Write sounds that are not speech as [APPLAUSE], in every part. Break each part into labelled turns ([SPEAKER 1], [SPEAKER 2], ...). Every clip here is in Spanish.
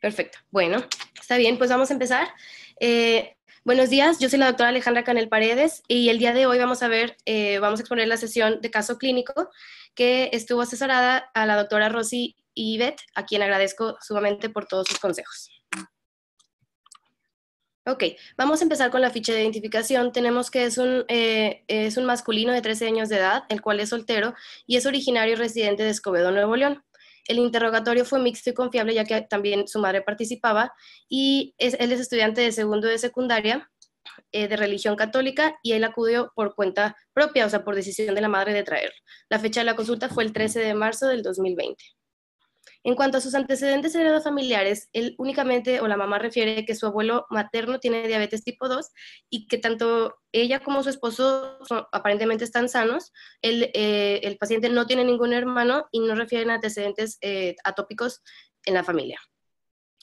[SPEAKER 1] Perfecto. Bueno, está bien, pues vamos a empezar. Eh, buenos días, yo soy la doctora Alejandra Canel Paredes y el día de hoy vamos a ver, eh, vamos a exponer la sesión de caso clínico que estuvo asesorada a la doctora Rosy Ivet, a quien agradezco sumamente por todos sus consejos. Ok, vamos a empezar con la ficha de identificación. Tenemos que es un, eh, es un masculino de 13 años de edad, el cual es soltero y es originario y residente de Escobedo, Nuevo León. El interrogatorio fue mixto y confiable, ya que también su madre participaba, y él es estudiante de segundo de secundaria eh, de religión católica y él acudió por cuenta propia, o sea, por decisión de la madre de traerlo. La fecha de la consulta fue el 13 de marzo del 2020. En cuanto a sus antecedentes familiares, él únicamente o la mamá refiere que su abuelo materno tiene diabetes tipo 2 y que tanto ella como su esposo aparentemente están sanos. Eh, el, paciente no tiene ningún hermano y no refieren antecedentes eh, atópicos en la familia.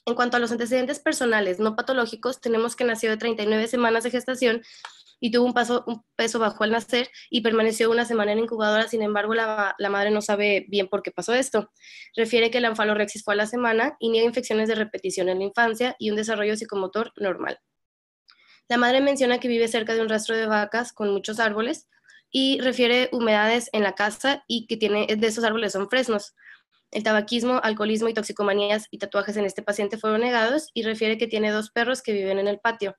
[SPEAKER 1] En cuanto a los antecedentes personales no patológicos, tenemos que nació de 39 semanas de gestación y tuvo un, peso bajo al nacer y permaneció una semana en incubadora. Sin embargo, la, madre no sabe bien por qué pasó esto. Refiere que la anfalorexis fue a la semana y niega infecciones de repetición en la infancia y un desarrollo psicomotor normal. La madre menciona que vive cerca de un rastro de vacas con muchos árboles y refiere humedades en la casa y que de esos árboles son fresnos. El tabaquismo, alcoholismo y toxicomanías y tatuajes en este paciente fueron negados y refiere que tiene dos perros que viven en el patio.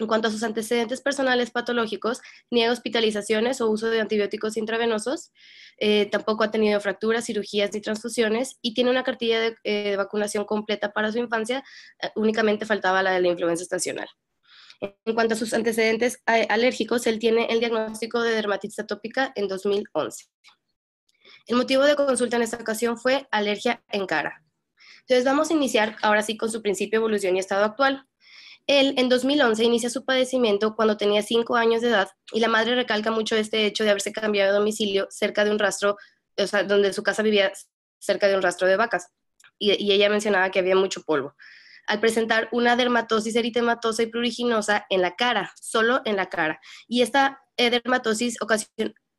[SPEAKER 1] En cuanto a sus antecedentes personales patológicos, niega hospitalizaciones o uso de antibióticos intravenosos, eh, tampoco ha tenido fracturas, cirugías ni transfusiones y tiene una cartilla de, eh, vacunación completa para su infancia, eh, únicamente faltaba la de la influenza estacional. En cuanto a sus antecedentes alérgicos, él tiene el diagnóstico de dermatitis atópica en 2011. El motivo de consulta en esta ocasión fue alergia en cara. Entonces vamos a iniciar ahora sí con su principio, evolución y estado actual. Él en 2011 inicia su padecimiento cuando tenía 5 años de edad y la madre recalca mucho este hecho de haberse cambiado de domicilio cerca de un rastro, o sea, donde su casa vivía cerca de un rastro de vacas y, ella mencionaba que había mucho polvo. Al presentar una dermatosis eritematosa y pruriginosa en la cara, solo en la cara. Y esta eh, dermatosis ocasiona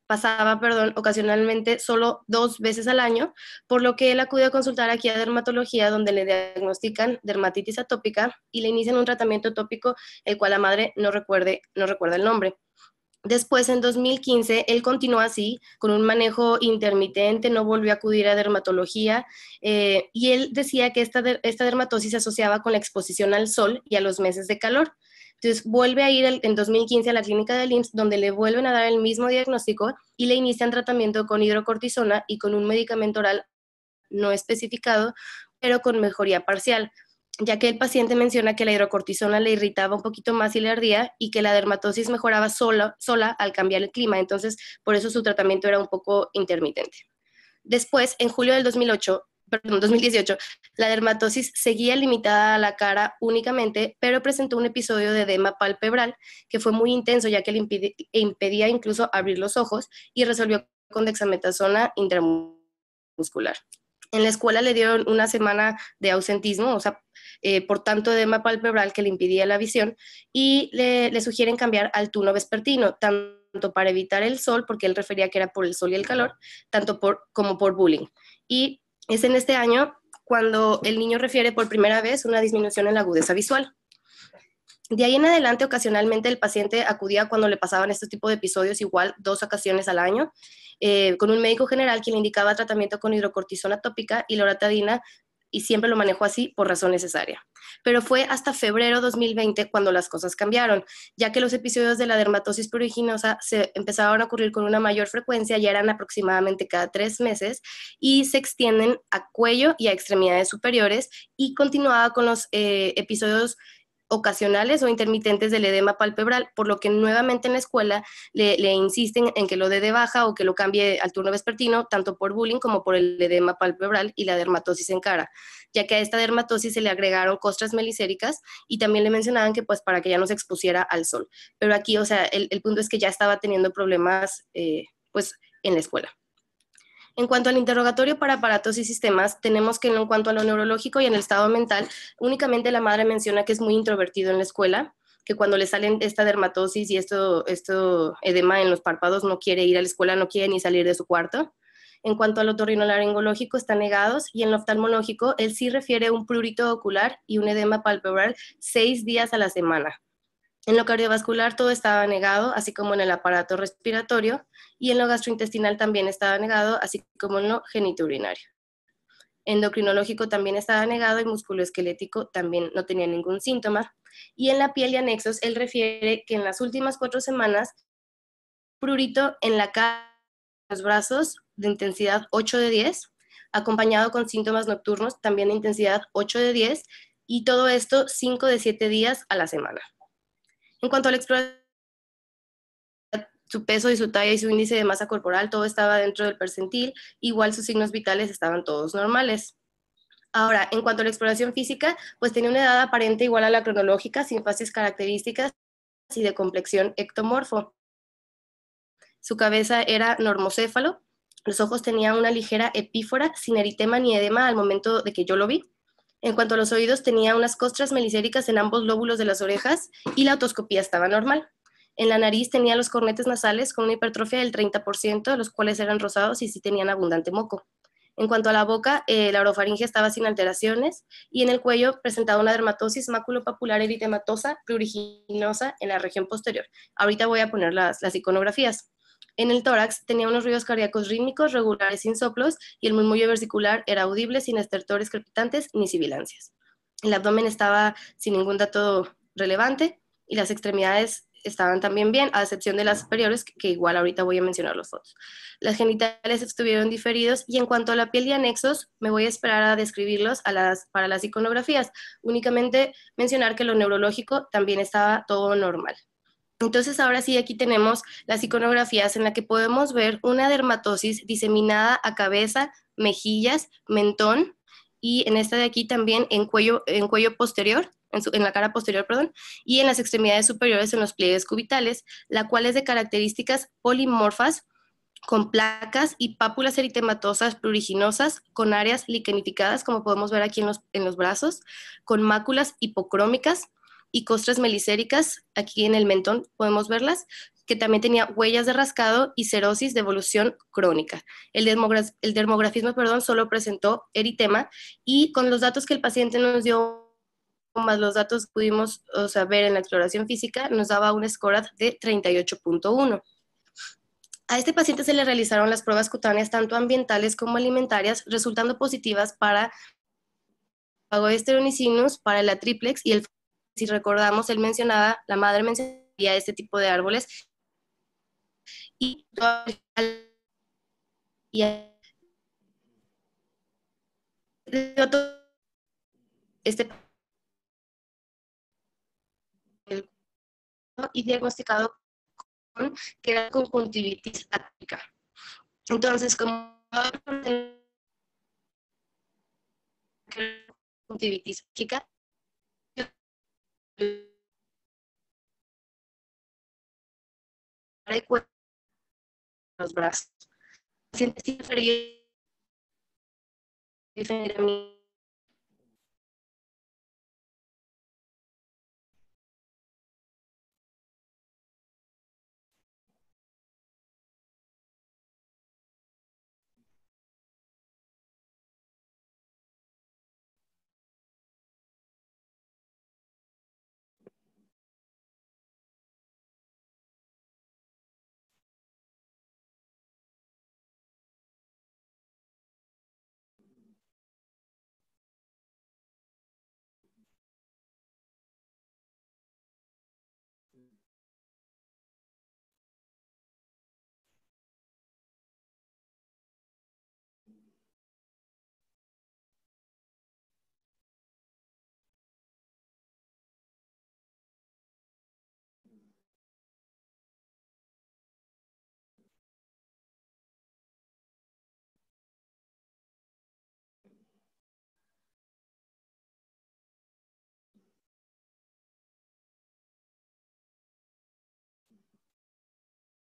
[SPEAKER 1] pasaba, perdón, ocasionalmente solo dos veces al año, por lo que él acudió a consultar aquí a dermatología donde le diagnostican dermatitis atópica y le inician un tratamiento tópico el cual la madre no, recuerde, no recuerda el nombre. Después, en 2015, él continuó así, con un manejo intermitente, no volvió a acudir a dermatología eh, y él decía que esta, esta dermatosis se asociaba con la exposición al sol y a los meses de calor. Entonces vuelve a ir en 2015 a la clínica del IMSS, donde le vuelven a dar el mismo diagnóstico y le inician tratamiento con hidrocortisona y con un medicamento oral no especificado, pero con mejoría parcial ya que el paciente menciona que la hidrocortisona le irritaba un poquito más y le ardía y que la dermatosis mejoraba sola, sola al cambiar el clima, entonces por eso su tratamiento era un poco intermitente. Después, en julio del 2008, perdón, 2018, la dermatosis seguía limitada a la cara únicamente, pero presentó un episodio de edema palpebral que fue muy intenso ya que le e impedía incluso abrir los ojos y resolvió con dexametasona intramuscular. En la escuela le dieron una semana de ausentismo, o sea, eh, por tanto edema palpebral que le impedía la visión y le, sugieren cambiar al turno vespertino, tanto para evitar el sol, porque él refería que era por el sol y el calor, tanto como por bullying. Y es en este año cuando el niño refiere por primera vez una disminución en la agudeza visual. De ahí en adelante, ocasionalmente el paciente acudía cuando le pasaban este tipo de episodios, igual dos ocasiones al año, eh, con un médico general que le indicaba tratamiento con hidrocortisona tópica y loratadina y siempre lo manejó así por razón necesaria. Pero fue hasta febrero 2020 cuando las cosas cambiaron, ya que los episodios de la dermatosis pruriginosa se empezaron a ocurrir con una mayor frecuencia, ya eran aproximadamente cada tres meses, y se extienden a cuello y a extremidades superiores, y continuaba con los eh, episodios ocasionales o intermitentes del edema palpebral, por lo que nuevamente en la escuela le, insisten en que lo dé de baja o que lo cambie al turno vespertino, tanto por bullying como por el edema palpebral y la dermatosis en cara, ya que a esta dermatosis se le agregaron costras melicéricas y también le mencionaban que pues para que ya no se expusiera al sol. Pero aquí, o sea, el, punto es que ya estaba teniendo problemas eh, pues en la escuela. En cuanto al interrogatorio para aparatos y sistemas, tenemos que en cuanto a lo neurológico y en el estado mental, únicamente la madre menciona que es muy introvertido en la escuela, que cuando le salen esta dermatosis y esto, esto edema en los párpados no quiere ir a la escuela, no quiere ni salir de su cuarto. En cuanto al otorrinolaringológico, están negados y en lo oftalmológico, él sí refiere un prurito ocular y un edema palpebral seis días a la semana. En lo cardiovascular todo estaba negado, así como en el aparato respiratorio, y en lo gastrointestinal también estaba negado, así como en lo genitourinario. Endocrinológico también estaba negado y musculoesquelético también no tenía ningún síntoma. Y en la piel y anexos, él refiere que en las últimas cuatro semanas, prurito en la cara, los brazos de intensidad 8 de 10, acompañado con síntomas nocturnos también de intensidad 8 de 10, y todo esto 5 de 7 días a la semana. En cuanto a la exploración, su peso y su talla y su índice de masa corporal, todo estaba dentro del percentil, igual sus signos vitales estaban todos normales. Ahora, en cuanto a la exploración física, pues tenía una edad aparente igual a la cronológica, sin fases características y de complexión ectomorfo. Su cabeza era normocéfalo, los ojos tenían una ligera epífora sin eritema ni edema al momento de que yo lo vi. En cuanto a los oídos, tenía unas costras melicéricas en ambos lóbulos de las orejas y la otoscopía estaba normal. En la nariz tenía los cornetes nasales con una hipertrofia del 30%, los cuales eran rosados y sí tenían abundante moco. En cuanto a la boca, eh, la orofaringe estaba sin alteraciones y en el cuello presentaba una dermatosis maculopapular eritematosa pluriginosa en la región posterior. Ahorita voy a poner las iconografías. En el tórax tenía unos ruidos cardíacos rítmicos, regulares, sin soplos, y el murmullo versicular era audible, sin estertores crepitantes ni sibilancias. El abdomen estaba sin ningún dato relevante y las extremidades estaban también bien, a excepción de las superiores, que igual ahorita voy a mencionar los fotos. Las genitales estuvieron diferidos y en cuanto a la piel y anexos, me voy a esperar a describirlos para las iconografías, únicamente mencionar que lo neurológico también estaba todo normal. Entonces ahora sí, aquí tenemos las iconografías en la que podemos ver una dermatosis diseminada a cabeza, mejillas, mentón y en esta de aquí también en cuello, en cuello posterior, en, la cara posterior, perdón, y en las extremidades superiores en los pliegues cubitales, la cual es de características polimorfas con placas y pápulas eritematosas pluriginosas con áreas liquenificadas, como podemos ver aquí en los, en los brazos, con máculas hipocrómicas, y costras melicéricas, aquí en el mentón podemos verlas, que también tenía huellas de rascado y cerosis de evolución crónica. El, el dermografismo perdón, solo presentó eritema y con los datos que el paciente nos dio más los datos que pudimos o saber en la exploración física, nos daba un score de 38.1. A este paciente se le realizaron las pruebas cutáneas tanto ambientales como alimentarias, resultando positivas para unicinus, para la triplex y el si recordamos, él mencionaba, la madre mencionaba este tipo de árboles. Y,
[SPEAKER 2] este y diagnosticado con que era conjuntivitis ática. Entonces, como conjuntivitis ática, de cuerpo los brazos. Sientes diferente.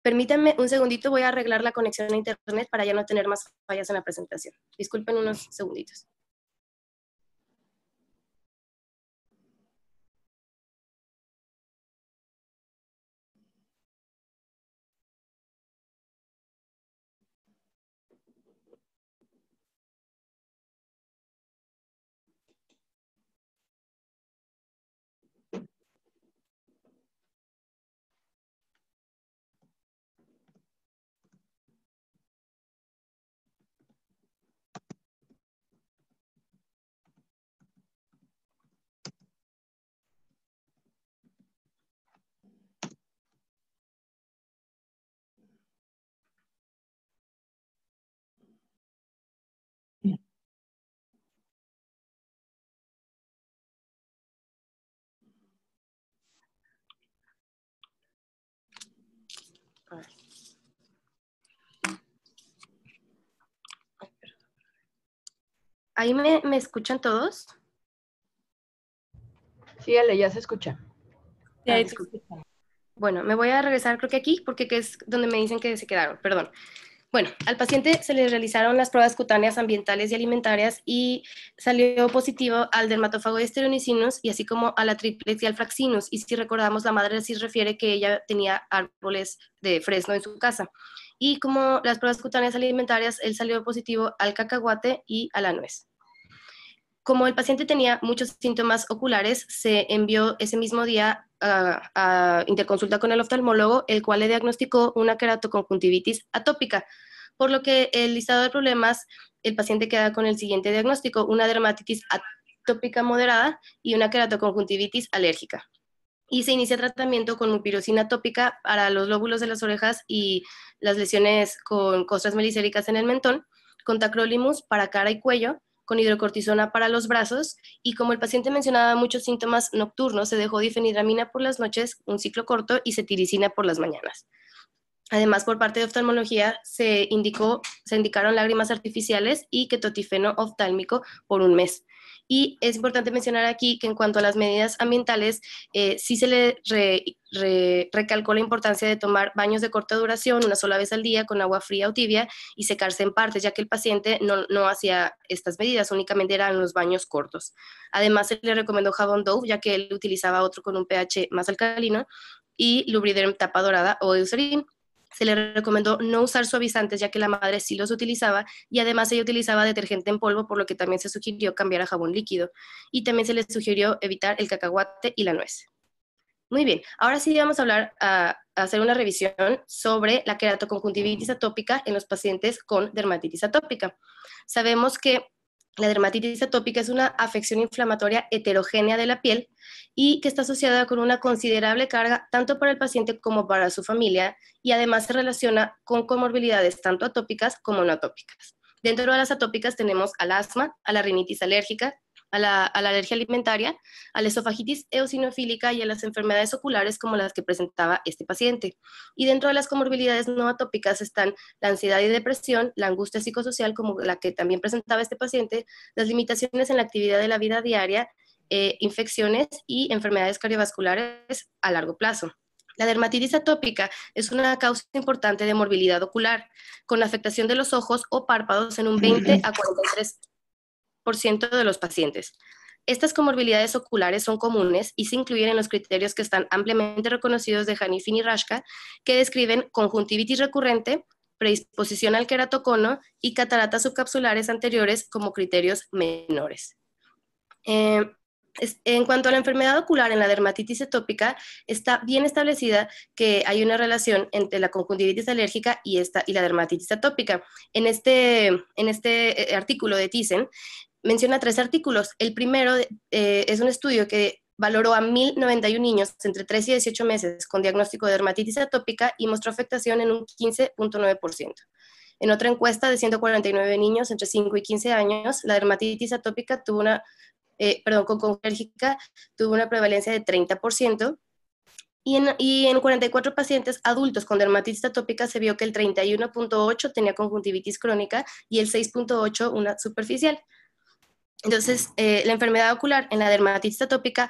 [SPEAKER 2] Permítanme un segundito, voy a arreglar la conexión a internet para ya no tener más fallas en la presentación. Disculpen unos segunditos.
[SPEAKER 1] ¿Ahí me, escuchan todos? Sí, Ale, ya se ah, escucha. Bueno, me voy a regresar creo que aquí porque es donde me dicen que se quedaron, perdón. Bueno, al paciente se le realizaron las pruebas cutáneas ambientales y alimentarias y salió positivo al dermatófago de esteronicinus y así como a la triplex y al fraxinus. Y si recordamos, la madre sí refiere que ella tenía árboles de fresno en su casa. Y como las pruebas cutáneas alimentarias, él salió positivo al cacahuate y a la nuez. Como el paciente tenía muchos síntomas oculares, se envió ese mismo día a, interconsulta con el oftalmólogo, el cual le diagnosticó una queratoconjuntivitis atópica, por lo que el listado de problemas, el paciente queda con el siguiente diagnóstico, una dermatitis atópica moderada y una queratoconjuntivitis alérgica. Y se inicia tratamiento con mupirocina tópica para los lóbulos de las orejas y las lesiones con costras meliséricas en el mentón, con tacrolimus para cara y cuello, con hidrocortisona para los brazos y como el paciente mencionaba muchos síntomas nocturnos, se dejó difenidramina por las noches, un ciclo corto y cetiricina por las mañanas. Además, por parte de oftalmología se, indicó, se indicaron lágrimas artificiales y ketotifeno oftálmico por un mes. Y es importante mencionar aquí que en cuanto a las medidas ambientales, eh, sí se le recalcó la importancia de tomar baños de corta duración una sola vez al día con agua fría o tibia y secarse en partes, ya que el paciente no, no hacía estas medidas, únicamente eran los baños cortos. Además, se le recomendó jabón Dove, ya que él utilizaba otro con un pH más alcalino, y Lubriderm tapa dorada o Eucerin se le recomendó no usar suavizantes ya que la madre sí los utilizaba y además ella utilizaba detergente en polvo por lo que también se sugirió cambiar a jabón líquido y también se le sugirió evitar el cacahuate y la nuez. Muy bien, ahora sí vamos a hablar, a, hacer una revisión sobre la queratoconjuntivitis atópica en los pacientes con dermatitis atópica. Sabemos que la dermatitis atópica es una afección inflamatoria heterogénea de la piel y que está asociada con una considerable carga tanto para el paciente como para su familia y además se relaciona con comorbilidades tanto atópicas como no atópicas. Dentro de las atópicas tenemos al asma, a la rinitis alérgica, a la, alergia alimentaria, a la esofagitis eosinofílica y a las enfermedades oculares como las que presentaba este paciente. Y dentro de las comorbilidades no atópicas están la ansiedad y depresión, la angustia psicosocial como la que también presentaba este paciente, las limitaciones en la actividad de la vida diaria, eh, infecciones y enfermedades cardiovasculares a largo plazo. La dermatitis atópica es una causa importante de morbilidad ocular, con afectación de los ojos o párpados en un 20 a 43 de los pacientes. Estas comorbilidades oculares son comunes y se incluyen en los criterios que están ampliamente reconocidos de Hanifin y Rashka, que describen conjuntivitis recurrente, predisposición al queratocono y cataratas subcapsulares anteriores como criterios menores. Eh, en cuanto a la enfermedad ocular en la dermatitis atópica, está bien establecida que hay una relación entre la conjuntivitis alérgica y, esta, y la dermatitis atópica. En este, en este eh, artículo de Thyssen menciona tres artículos. El primero eh, es un estudio que valoró a 1.091 niños entre 3 y 18 meses con diagnóstico de dermatitis atópica y mostró afectación en un 15.9%. En otra encuesta de 149 niños entre 5 y 15 años, la dermatitis atópica tuvo una, eh, perdón, tuvo una prevalencia de 30%. Y en, y en 44 pacientes adultos con dermatitis atópica se vio que el 31.8 tenía conjuntivitis crónica y el 6.8 una superficial. Entonces, eh, la enfermedad ocular en la dermatitis atópica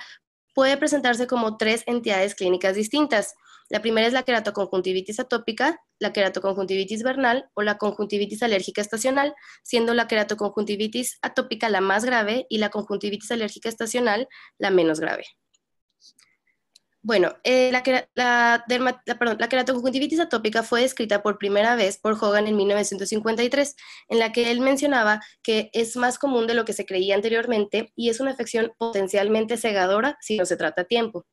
[SPEAKER 1] puede presentarse como tres entidades clínicas distintas. La primera es la queratoconjuntivitis atópica, la queratoconjuntivitis vernal o la conjuntivitis alérgica estacional, siendo la queratoconjuntivitis atópica la más grave y la conjuntivitis alérgica estacional la menos grave. Bueno, eh, la, la, queratoconjuntivitis atópica fue descrita por primera vez por Hogan en 1953, en la que él mencionaba que es más común de lo que se creía anteriormente y es una afección potencialmente cegadora si no se trata a tiempo.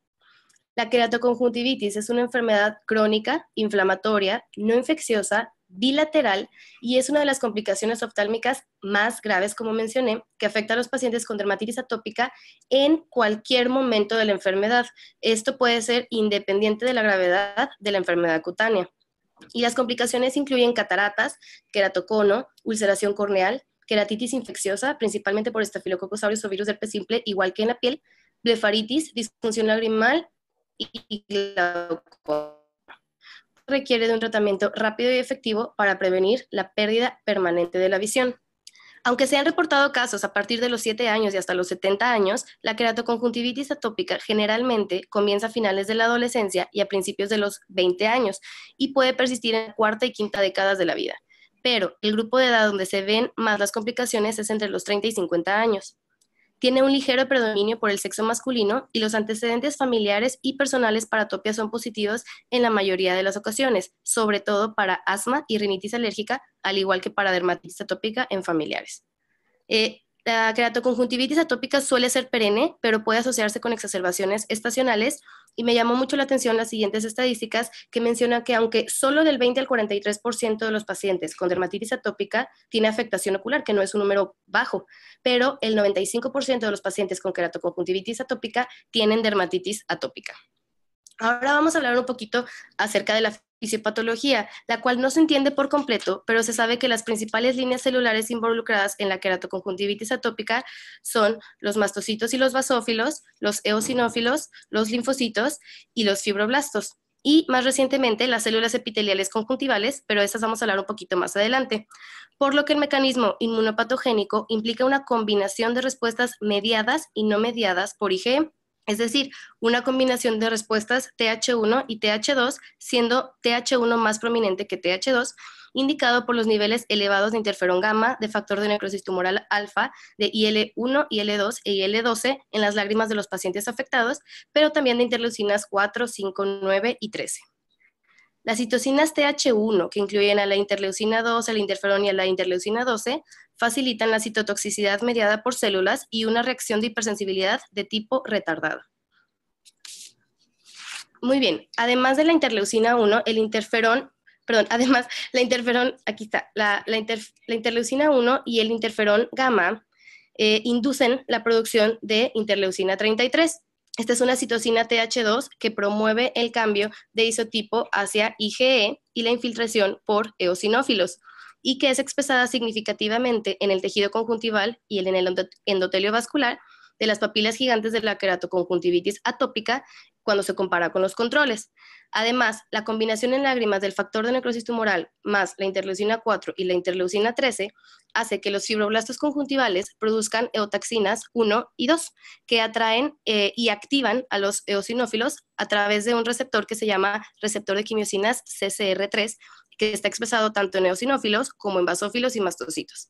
[SPEAKER 1] La queratoconjuntivitis es una enfermedad crónica, inflamatoria, no infecciosa bilateral y es una de las complicaciones oftálmicas más graves, como mencioné, que afecta a los pacientes con dermatitis atópica en cualquier momento de la enfermedad. Esto puede ser independiente de la gravedad de la enfermedad cutánea. Y las complicaciones incluyen cataratas, queratocono, ulceración corneal, queratitis infecciosa, principalmente por estafilococos aureus o virus del pez simple, igual que en la piel, blefaritis, disfunción lagrimal y glaucoma requiere de un tratamiento rápido y efectivo para prevenir la pérdida permanente de la visión. Aunque se han reportado casos a partir de los 7 años y hasta los 70 años, la queratoconjuntivitis atópica generalmente comienza a finales de la adolescencia y a principios de los 20 años y puede persistir en cuarta y quinta décadas de la vida. Pero el grupo de edad donde se ven más las complicaciones es entre los 30 y 50 años tiene un ligero predominio por el sexo masculino y los antecedentes familiares y personales para atopia son positivos en la mayoría de las ocasiones, sobre todo para asma y rinitis alérgica, al igual que para dermatitis atópica en familiares. Eh, la keratoconjuntivitis atópica suele ser perenne, pero puede asociarse con exacerbaciones estacionales y me llamó mucho la atención las siguientes estadísticas que mencionan que aunque solo del 20 al 43% de los pacientes con dermatitis atópica tiene afectación ocular, que no es un número bajo, pero el 95% de los pacientes con keratoconjuntivitis atópica tienen dermatitis atópica. Ahora vamos a hablar un poquito acerca de la fisiopatología, la cual no se entiende por completo, pero se sabe que las principales líneas celulares involucradas en la queratoconjuntivitis atópica son los mastocitos y los basófilos, los eosinófilos, los linfocitos y los fibroblastos. Y más recientemente, las células epiteliales conjuntivales, pero esas vamos a hablar un poquito más adelante. Por lo que el mecanismo inmunopatogénico implica una combinación de respuestas mediadas y no mediadas por IgM, e es decir, una combinación de respuestas TH1 y TH2, siendo TH1 más prominente que TH2, indicado por los niveles elevados de interferón gamma, de factor de necrosis tumoral alfa, de IL1, IL2 e IL12 en las lágrimas de los pacientes afectados, pero también de interleucinas 4, 5, 9 y 13. Las citocinas TH1, que incluyen a la interleucina 2, a interferón y a la interleucina 12, facilitan la citotoxicidad mediada por células y una reacción de hipersensibilidad de tipo retardado. Muy bien, además de la interleucina 1, el interferón, perdón, [LAUGHS] además la interferón, aquí está, la, interleucina 1 y el interferón gamma eh, inducen la producción de interleucina 33. Esta es una citocina TH2 que promueve el cambio de isotipo hacia IgE y la infiltración por eosinófilos y que es expresada significativamente en el tejido conjuntival y en el endotelio vascular de las papilas gigantes de la queratoconjuntivitis atópica cuando se compara con los controles. Además, la combinación en lágrimas del factor de necrosis tumoral más la interleucina 4 y la interleucina 13 hace que los fibroblastos conjuntivales produzcan eotaxinas 1 y 2, que atraen eh, y activan a los eosinófilos a través de un receptor que se llama receptor de quimiosinas CCR3, que está expresado tanto en eosinófilos como en basófilos y mastocitos.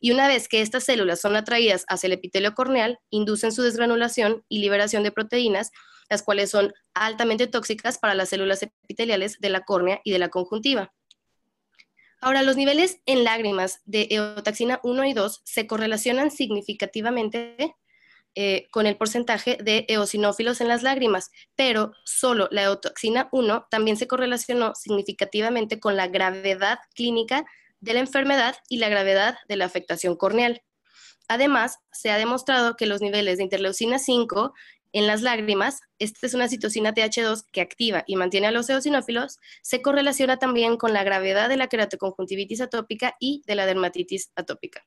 [SPEAKER 1] Y una vez que estas células son atraídas hacia el epitelio corneal, inducen su desgranulación y liberación de proteínas, las cuales son altamente tóxicas para las células epiteliales de la córnea y de la conjuntiva. Ahora, los niveles en lágrimas de eotaxina 1 y 2 se correlacionan significativamente eh, con el porcentaje de eosinófilos en las lágrimas, pero solo la eotoxina 1 también se correlacionó significativamente con la gravedad clínica de la enfermedad y la gravedad de la afectación corneal. Además, se ha demostrado que los niveles de interleucina 5 en las lágrimas, esta es una citocina TH2 que activa y mantiene a los eosinófilos, se correlaciona también con la gravedad de la queratoconjuntivitis atópica y de la dermatitis atópica.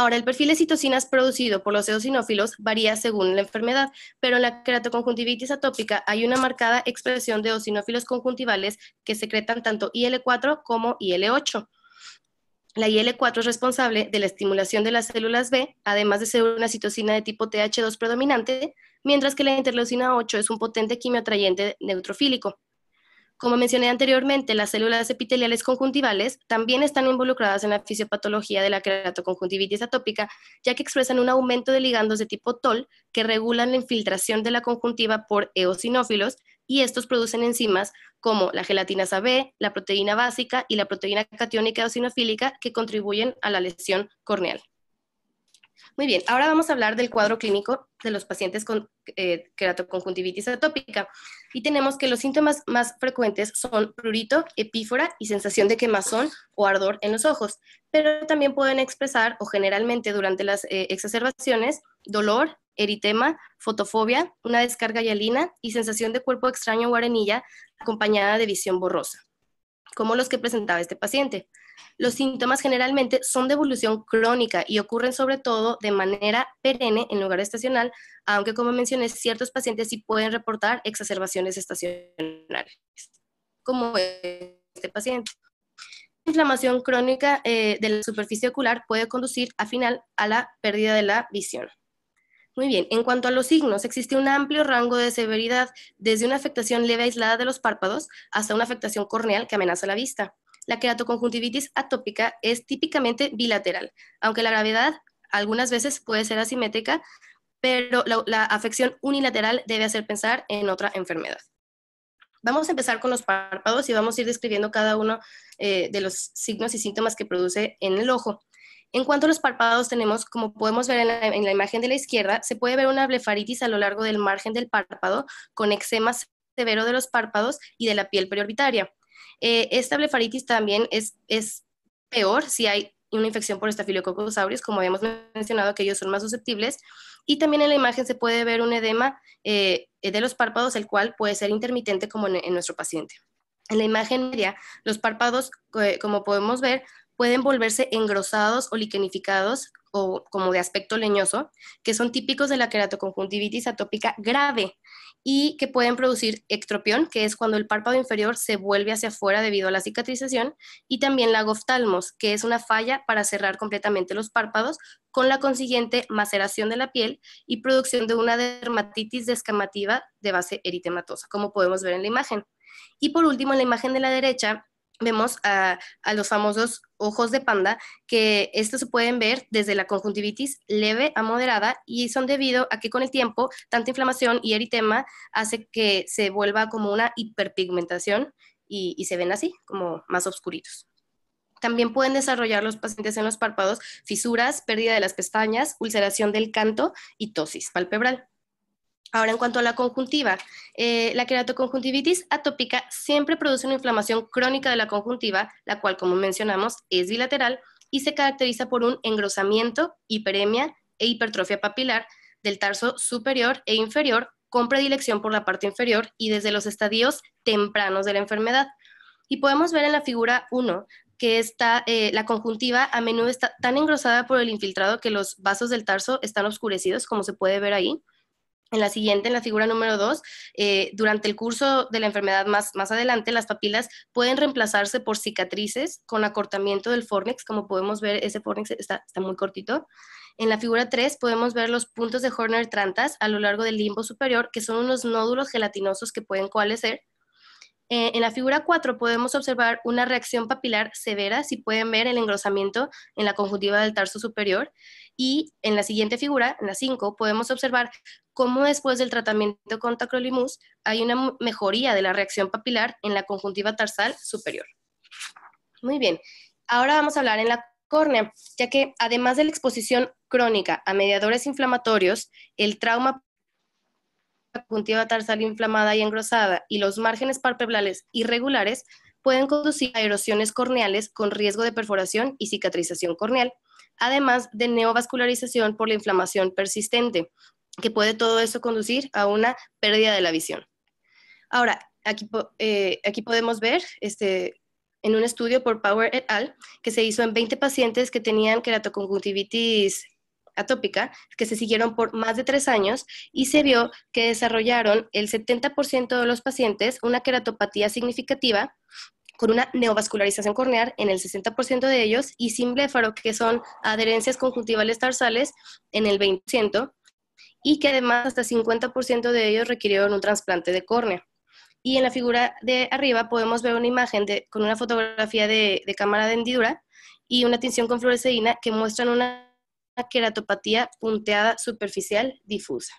[SPEAKER 1] Ahora, el perfil de citocinas producido por los eosinófilos varía según la enfermedad, pero en la queratoconjuntivitis atópica hay una marcada expresión de eosinófilos conjuntivales que secretan tanto IL4 como IL8. La IL4 es responsable de la estimulación de las células B, además de ser una citocina de tipo TH2 predominante, mientras que la interleucina 8 es un potente quimiotrayente neutrofílico. Como mencioné anteriormente, las células epiteliales conjuntivales también están involucradas en la fisiopatología de la queratoconjuntivitis atópica, ya que expresan un aumento de ligandos de tipo TOL que regulan la infiltración de la conjuntiva por eosinófilos y estos producen enzimas como la gelatinasa B, la proteína básica y la proteína cationica eosinofílica que contribuyen a la lesión corneal. Muy bien, ahora vamos a hablar del cuadro clínico de los pacientes con eh, queratoconjuntivitis atópica. Y tenemos que los síntomas más frecuentes son prurito, epífora y sensación de quemazón o ardor en los ojos, pero también pueden expresar o generalmente durante las eh, exacerbaciones dolor, eritema, fotofobia, una descarga hialina y sensación de cuerpo extraño o arenilla acompañada de visión borrosa como los que presentaba este paciente. Los síntomas generalmente son de evolución crónica y ocurren sobre todo de manera perenne en lugar estacional, aunque como mencioné, ciertos pacientes sí pueden reportar exacerbaciones estacionales, como este paciente. inflamación crónica eh, de la superficie ocular puede conducir a final a la pérdida de la visión. Muy bien, en cuanto a los signos, existe un amplio rango de severidad, desde una afectación leve aislada de los párpados hasta una afectación corneal que amenaza la vista. La queratoconjuntivitis atópica es típicamente bilateral, aunque la gravedad algunas veces puede ser asimétrica, pero la, afección unilateral debe hacer pensar en otra enfermedad. Vamos a empezar con los párpados y vamos a ir describiendo cada uno eh, de los signos y síntomas que produce en el ojo. En cuanto a los párpados tenemos, como podemos ver en la, imagen de la izquierda, se puede ver una blefaritis a lo largo del margen del párpado con eczema severo de los párpados y de la piel periorbitaria. Eh, esta blefaritis también es, es peor si hay una infección por estafilococos aureus, como habíamos mencionado, que ellos son más susceptibles. Y también en la imagen se puede ver un edema eh, eh, de los párpados, el cual puede ser intermitente como en, nuestro paciente. En la imagen media, los párpados, como podemos ver, pueden volverse engrosados o liquenificados o como de aspecto leñoso, que son típicos de la queratoconjuntivitis atópica grave y que pueden producir ectropión, que es cuando el párpado inferior se vuelve hacia afuera debido a la cicatrización, y también la goftalmos, que es una falla para cerrar completamente los párpados con la consiguiente maceración de la piel y producción de una dermatitis descamativa de base eritematosa, como podemos ver en la imagen. Y por último, en la imagen de la derecha vemos a, los famosos ojos de panda, que estos se pueden ver desde la conjuntivitis leve a moderada y son debido a que con el tiempo tanta inflamación y eritema hace que se vuelva como una hiperpigmentación y, y se ven así, como más oscuritos. También pueden desarrollar los pacientes en los párpados fisuras, pérdida de las pestañas, ulceración del canto y tosis palpebral. Ahora, en cuanto a la conjuntiva, eh, la queratoconjuntivitis atópica siempre produce una inflamación crónica de la conjuntiva, la cual, como mencionamos, es bilateral y se caracteriza por un engrosamiento, hiperemia e hipertrofia papilar del tarso superior e inferior con predilección por la parte inferior y desde los estadios tempranos de la enfermedad. Y podemos ver en la figura 1 que está, eh, la conjuntiva a menudo está tan engrosada por el infiltrado que los vasos del tarso están oscurecidos, como se puede ver ahí en la siguiente, en la figura número 2, eh, durante el curso de la enfermedad más, más adelante, las papilas pueden reemplazarse por cicatrices con acortamiento del fornix, como podemos ver, ese fornix está, está muy cortito. En la figura 3 podemos ver los puntos de Horner-Trantas a lo largo del limbo superior, que son unos nódulos gelatinosos que pueden coalescer eh, en la figura 4 podemos observar una reacción papilar severa, si pueden ver el engrosamiento en la conjuntiva del tarso superior. Y en la siguiente figura, en la 5, podemos observar cómo después del tratamiento con tacrolimus hay una mejoría de la reacción papilar en la conjuntiva tarsal superior. Muy bien, ahora vamos a hablar en la córnea, ya que además de la exposición crónica a mediadores inflamatorios, el trauma conjuntiva tarsal inflamada y engrosada y los márgenes parpebrales irregulares pueden conducir a erosiones corneales con riesgo de perforación y cicatrización corneal, además de neovascularización por la inflamación persistente, que puede todo eso conducir a una pérdida de la visión. Ahora, aquí, eh, aquí podemos ver este, en un estudio por Power et al. que se hizo en 20 pacientes que tenían queratoconjuntivitis atópica, que se siguieron por más de tres años y se vio que desarrollaron el 70% de los pacientes una queratopatía significativa con una neovascularización corneal en el 60% de ellos y sin bléfaro, que son adherencias conjuntivales tarsales, en el 20%, y que además hasta 50% de ellos requirieron un trasplante de córnea. Y en la figura de arriba podemos ver una imagen de, con una fotografía de, cámara de hendidura y una tinción con fluoresceína que muestran una queratopatía punteada superficial difusa.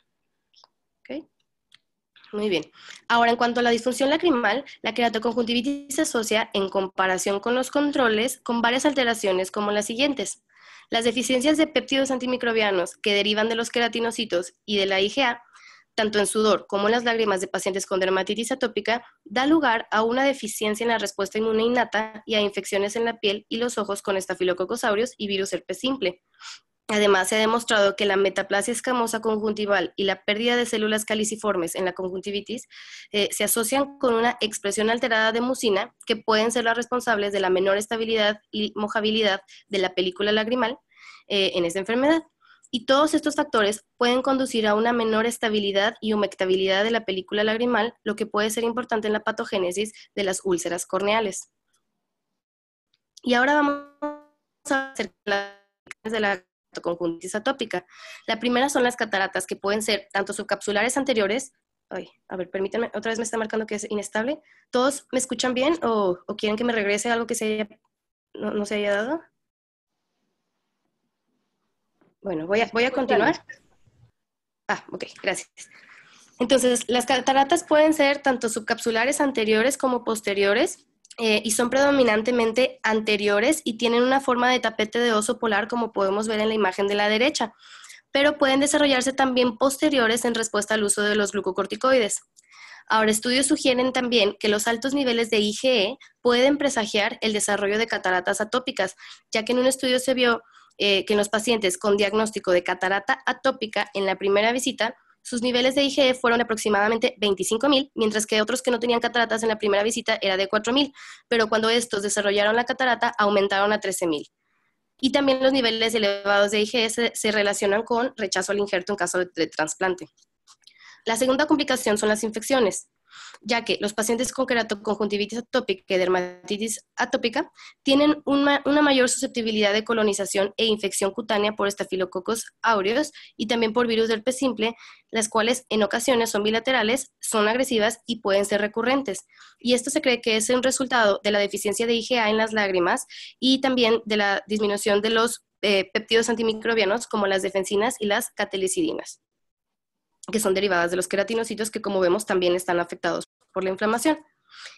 [SPEAKER 1] Muy bien. Ahora, en cuanto a la disfunción lacrimal, la queratoconjuntivitis se asocia, en comparación con los controles, con varias alteraciones como las siguientes. Las deficiencias de péptidos antimicrobianos que derivan de los queratinocitos y de la IgA, tanto en sudor como en las lágrimas de pacientes con dermatitis atópica, da lugar a una deficiencia en la respuesta inmune innata y a infecciones en la piel y los ojos con estafilococosaurios y virus herpes simple. Además, se ha demostrado que la metaplasia escamosa conjuntival y la pérdida de células caliciformes en la conjuntivitis eh, se asocian con una expresión alterada de mucina que pueden ser las responsables de la menor estabilidad y mojabilidad de la película lagrimal eh, en esta enfermedad. Y todos estos factores pueden conducir a una menor estabilidad y humectabilidad de la película lagrimal, lo que puede ser importante en la patogénesis de las úlceras corneales. Y ahora vamos a hacer las la conjuntiza tópica La primera son las cataratas, que pueden ser tanto subcapsulares anteriores. Ay, a ver, permítanme, otra vez me está marcando que es inestable. ¿Todos me escuchan bien o, quieren que me regrese algo que se no, se haya dado? Bueno, voy voy a continuar. Ah, ok, gracias. Entonces, las cataratas pueden ser tanto subcapsulares anteriores como posteriores eh, y son predominantemente anteriores y tienen una forma de tapete de oso polar como podemos ver en la imagen de la derecha, pero pueden desarrollarse también posteriores en respuesta al uso de los glucocorticoides. Ahora, estudios sugieren también que los altos niveles de IgE pueden presagiar el desarrollo de cataratas atópicas, ya que en un estudio se vio eh, que en los pacientes con diagnóstico de catarata atópica en la primera visita sus niveles de IgE fueron aproximadamente 25.000, mientras que otros que no tenían cataratas en la primera visita era de 4.000, pero cuando estos desarrollaron la catarata aumentaron a 13.000. Y también los niveles elevados de IgE se, relacionan con rechazo al injerto en caso de trasplante. La segunda complicación son las infecciones ya que los pacientes con queratoconjuntivitis atópica y dermatitis atópica tienen una, mayor susceptibilidad de colonización e infección cutánea por estafilococos áureos y también por virus del pez simple, las cuales en ocasiones son bilaterales, son agresivas y pueden ser recurrentes. Y esto se cree que es un resultado de la deficiencia de IgA en las lágrimas y también de la disminución de los peptidos eh, péptidos antimicrobianos como las defensinas y las catelicidinas que son derivadas de los queratinocitos que como vemos también están afectados por la inflamación.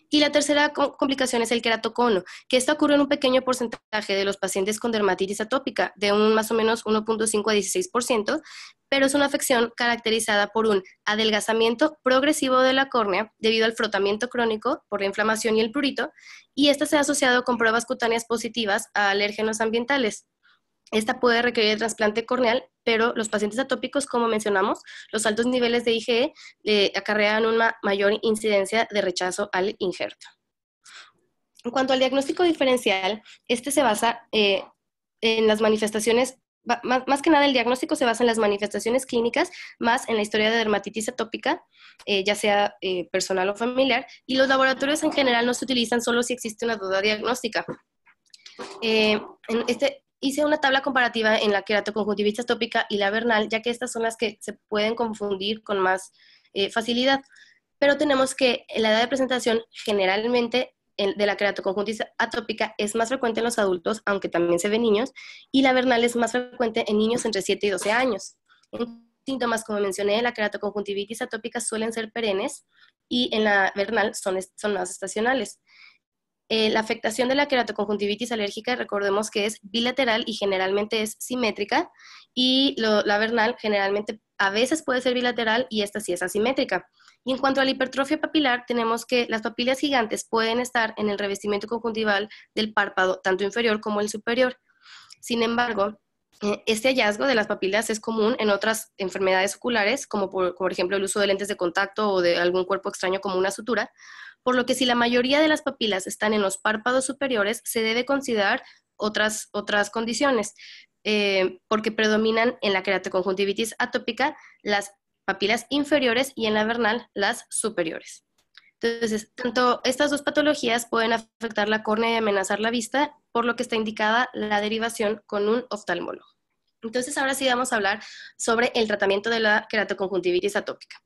[SPEAKER 1] Y la tercera complicación es el queratocono, que esto ocurre en un pequeño porcentaje de los pacientes con dermatitis atópica, de un más o menos 1.5 a 16%, pero es una afección caracterizada por un adelgazamiento progresivo de la córnea debido al frotamiento crónico por la inflamación y el prurito, y esta se ha asociado con pruebas cutáneas positivas a alérgenos ambientales. Esta puede requerir trasplante corneal, pero los pacientes atópicos, como mencionamos, los altos niveles de IgE eh, acarrean una mayor incidencia de rechazo al injerto. En cuanto al diagnóstico diferencial, este se basa eh, en las manifestaciones más, que nada el diagnóstico se basa en las manifestaciones clínicas, más en la historia de dermatitis atópica, eh, ya sea personal o familiar, y los laboratorios en general no se utilizan solo si existe una duda diagnóstica. en este, hice una tabla comparativa en la queratoconjuntivitis atópica y la vernal, ya que estas son las que se pueden confundir con más eh, facilidad. Pero tenemos que la edad de presentación generalmente de la queratoconjuntivitis atópica es más frecuente en los adultos, aunque también se ve en niños, y la vernal es más frecuente en niños entre 7 y 12 años. Síntomas, como mencioné, de la queratoconjuntivitis atópica suelen ser perennes y en la vernal son, son más estacionales. Eh, la afectación de la queratoconjuntivitis alérgica, recordemos que es bilateral y generalmente es simétrica, y la vernal generalmente a veces puede ser bilateral y esta sí es asimétrica. Y en cuanto a la hipertrofia papilar, tenemos que las papilas gigantes pueden estar en el revestimiento conjuntival del párpado, tanto inferior como el superior. Sin embargo, eh, este hallazgo de las papilas es común en otras enfermedades oculares, como por ejemplo el uso de lentes de contacto o de algún cuerpo extraño como una sutura, por lo que si la mayoría de las papilas están en los párpados superiores, se debe considerar otras, otras condiciones, eh, porque predominan en la queratoconjuntivitis atópica las papilas inferiores y en la vernal las superiores. Entonces, tanto estas dos patologías pueden afectar la córnea y amenazar la vista, por lo que está indicada la derivación con un oftalmólogo. Entonces, ahora sí vamos a hablar sobre el tratamiento de la queratoconjuntivitis atópica.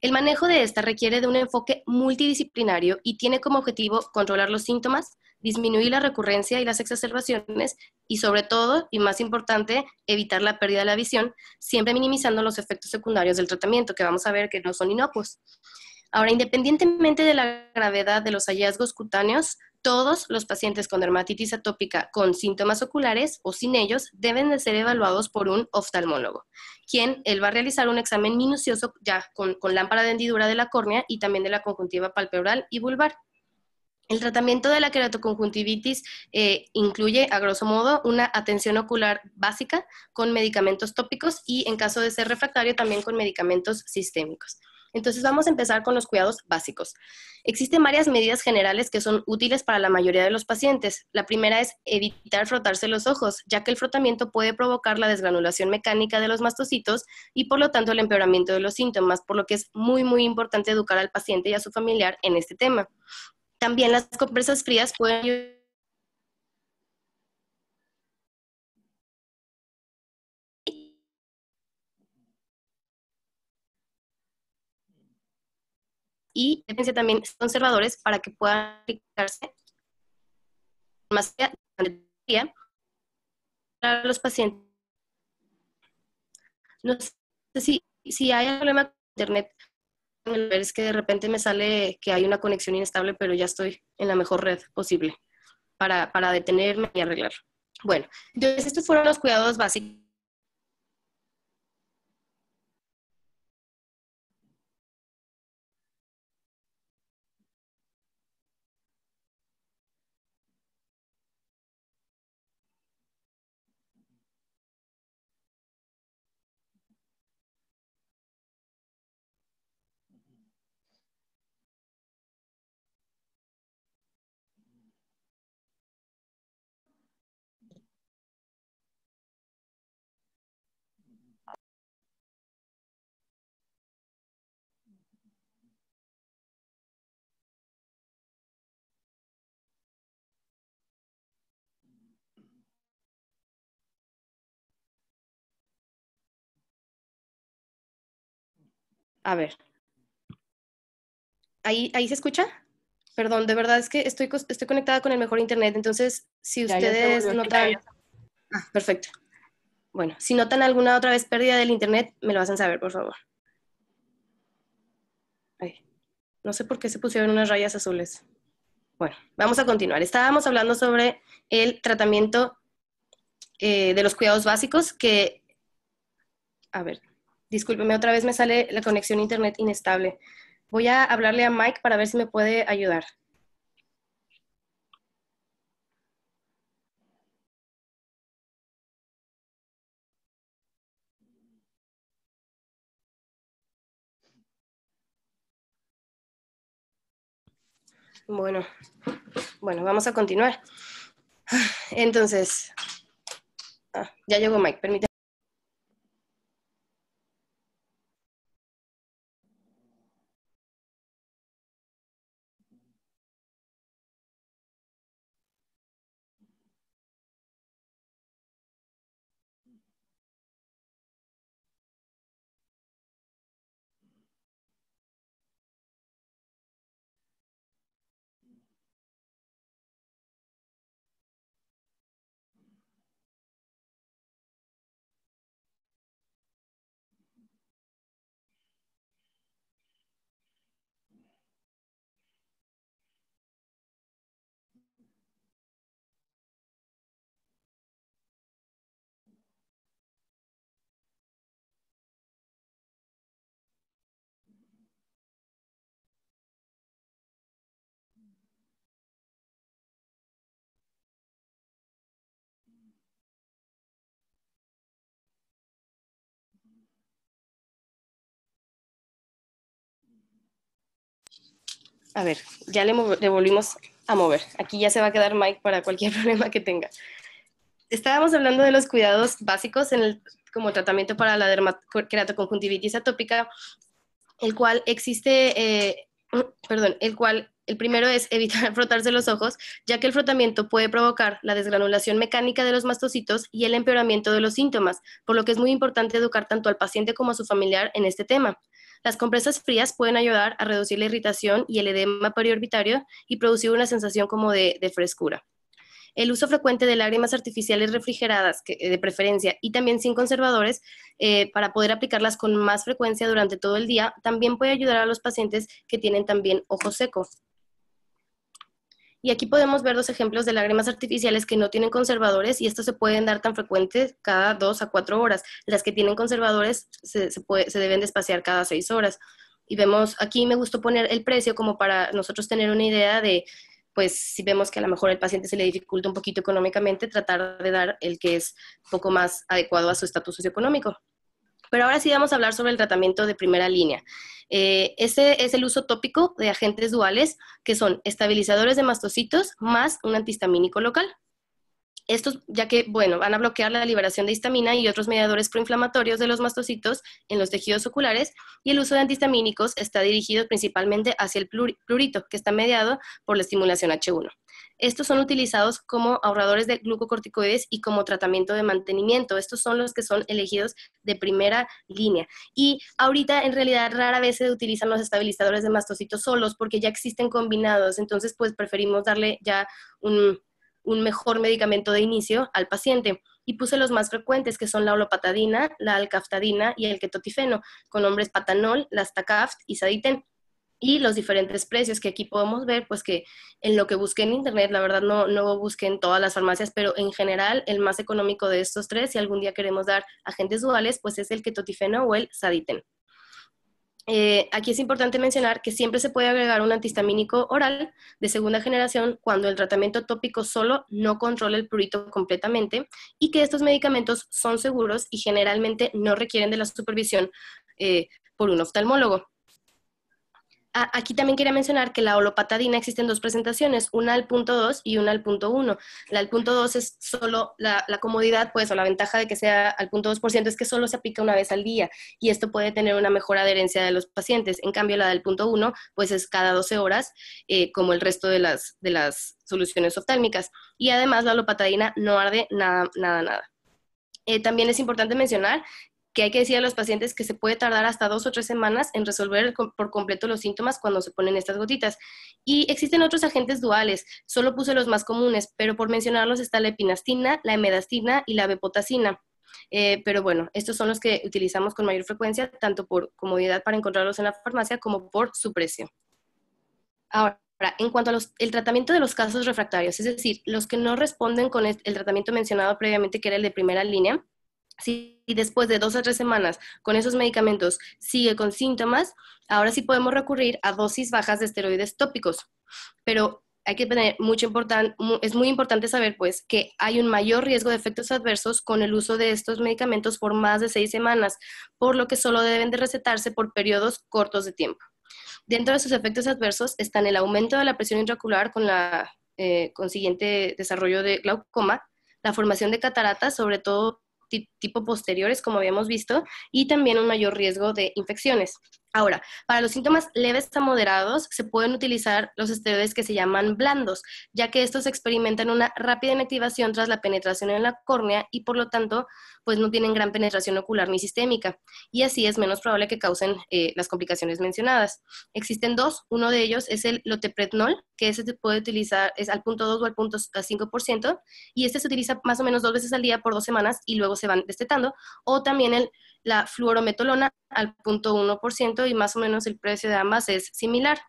[SPEAKER 1] El manejo de esta requiere de un enfoque multidisciplinario y tiene como objetivo controlar los síntomas, disminuir la recurrencia y las exacerbaciones y sobre todo, y más importante, evitar la pérdida de la visión, siempre minimizando los efectos secundarios del tratamiento, que vamos a ver que no son inocuos. Ahora, independientemente de la gravedad de los hallazgos cutáneos, todos los pacientes con dermatitis atópica con síntomas oculares o sin ellos deben de ser evaluados por un oftalmólogo, quien él va a realizar un examen minucioso ya con, lámpara de hendidura de la córnea y también de la conjuntiva palpebral y vulvar. El tratamiento de la queratoconjuntivitis eh, incluye, a grosso modo, una atención ocular básica con medicamentos tópicos y, en caso de ser refractario, también con medicamentos sistémicos. Entonces vamos a empezar con los cuidados básicos. Existen varias medidas generales que son útiles para la mayoría de los pacientes. La primera es evitar frotarse los ojos, ya que el frotamiento puede provocar la desgranulación mecánica de los mastocitos y por lo tanto el empeoramiento de los síntomas, por lo que es muy muy importante educar al paciente y a su familiar en este tema.
[SPEAKER 2] También las compresas frías pueden y también conservadores para que
[SPEAKER 1] puedan aplicarse más para los pacientes. No sé si, si hay problema con internet, es que de repente me sale que hay una conexión inestable, pero ya estoy en la mejor red posible para, para detenerme y arreglar. Bueno,
[SPEAKER 2] entonces estos fueron los cuidados básicos A ver. ¿Ahí, ahí se escucha? Perdón,
[SPEAKER 1] de verdad es que estoy, estoy conectada con el mejor internet, entonces si ustedes notan... Ah, perfecto. Bueno, si notan alguna otra vez pérdida del internet, me lo hacen saber, por favor. no sé por qué se pusieron unas rayas azules. Bueno, vamos a continuar. Estábamos hablando sobre el tratamiento eh, de los cuidados básicos que... A ver, Discúlpeme, otra vez me sale la conexión internet inestable. Voy a hablarle a Mike para ver si me puede ayudar.
[SPEAKER 2] Bueno, bueno, vamos a continuar. [SIGHS] Entonces, ah, ya llegó Mike, permítame. A ver, ya le, volvimos
[SPEAKER 1] a mover. Aquí ya se va a quedar Mike para cualquier [LAUGHS] problema que tenga. Estábamos hablando de los cuidados básicos como tratamiento para la dermatoconjuntivitis atópica, el cual existe, eh, [CLEARS THROAT] perdón, el cual el primero es evitar [LAUGHS] frotarse los ojos, ya que el frotamiento puede provocar la desgranulación mecánica de los mastocitos y el empeoramiento de los síntomas, por lo que es muy importante educar tanto al paciente como a su familiar en este tema. Las compresas frías pueden ayudar a reducir la irritación y el edema periorbitario y producir una sensación como de, frescura. El uso frecuente de lágrimas artificiales refrigeradas, eh, de preferencia, y también sin conservadores, eh, para poder aplicarlas con más frecuencia durante todo el día, también puede ayudar a los pacientes que tienen también ojos secos. Y aquí podemos ver dos ejemplos de lágrimas artificiales que no tienen conservadores y estos se pueden dar tan frecuentes cada dos a cuatro horas. Las que tienen conservadores se, deben despaciar cada seis horas. Y vemos, aquí me gustó poner el precio como para nosotros tener una idea de, pues si vemos que a lo mejor el paciente se le dificulta un poquito económicamente, tratar de dar el que es poco más adecuado a su estatus socioeconómico. Pero ahora sí vamos a hablar sobre el tratamiento de primera línea. Eh, ese es el uso tópico de agentes duales, que son estabilizadores de mastocitos más un antihistamínico local. Estos, ya que, bueno, van a bloquear la liberación de histamina y otros mediadores proinflamatorios de los mastocitos en los tejidos oculares, y el uso de antihistamínicos está dirigido principalmente hacia el plurito, que está mediado por la estimulación H1. Estos son utilizados como ahorradores de glucocorticoides y como tratamiento de mantenimiento. Estos son los que son elegidos de primera línea. Y ahorita en realidad rara vez se utilizan los estabilizadores de mastocitos solos porque ya existen combinados. Entonces, pues preferimos darle ya un, mejor medicamento de inicio al paciente y puse los más frecuentes, que son la olopatadina, la alcaftadina y el ketotifeno, con nombres patanol, lastacaft y saditen y los diferentes precios que aquí podemos ver, pues que en lo que busqué en internet, la verdad no, no busqué en todas las farmacias, pero en general el más económico de estos tres, si algún día queremos dar agentes duales, pues es el ketotifeno o el saditen. Eh, aquí es importante mencionar que siempre se puede agregar un antihistamínico oral de segunda generación cuando el tratamiento tópico solo no controla el prurito completamente y que estos medicamentos son seguros y generalmente no requieren de la supervisión eh, por un oftalmólogo aquí también quería mencionar que la olopatadina existen dos presentaciones, una al punto 2 y una al punto 1. La al punto 2 es solo la, comodidad, pues, o la ventaja de que sea al punto 2% es que solo se aplica una vez al día y esto puede tener una mejor adherencia de los pacientes. En cambio, la del punto 1, pues es cada 12 horas, eh, como el resto de las, de las soluciones oftálmicas. Y además la olopatadina no arde nada, nada, nada. Eh, también es importante mencionar que hay que decir a los pacientes que se puede tardar hasta dos o tres semanas en resolver por completo los síntomas cuando se ponen estas gotitas. Y existen otros agentes duales, solo puse los más comunes, pero por mencionarlos está la epinastina, la emedastina y la bepotasina. Eh, pero bueno, estos son los que utilizamos con mayor frecuencia, tanto por comodidad para encontrarlos en la farmacia como por su precio. Ahora, en cuanto al tratamiento de los casos refractarios, es decir, los que no responden con el tratamiento mencionado previamente, que era el de primera línea, si después de dos a tres semanas con esos medicamentos sigue con síntomas, ahora sí podemos recurrir a dosis bajas de esteroides tópicos. Pero hay que tener mucho importante, es muy importante saber pues que hay un mayor riesgo de efectos adversos con el uso de estos medicamentos por más de seis semanas, por lo que solo deben de recetarse por periodos cortos de tiempo. Dentro de esos efectos adversos están el aumento de la presión intraocular con la eh, consiguiente desarrollo de glaucoma, la formación de cataratas, sobre todo tipo posteriores, como habíamos visto, y también un mayor riesgo de infecciones. Ahora, para los síntomas leves a moderados se pueden utilizar los esteroides que se llaman blandos, ya que estos experimentan una rápida inactivación tras la penetración en la córnea y por lo tanto pues no tienen gran penetración ocular ni sistémica y así es menos probable que causen eh, las complicaciones mencionadas. Existen dos, uno de ellos es el lotepretnol, que se puede utilizar es al punto 2 o al punto 5% y este se utiliza más o menos dos veces al día por dos semanas y luego se van destetando o también el la fluorometolona al 0.1% y más o menos el precio de ambas es similar.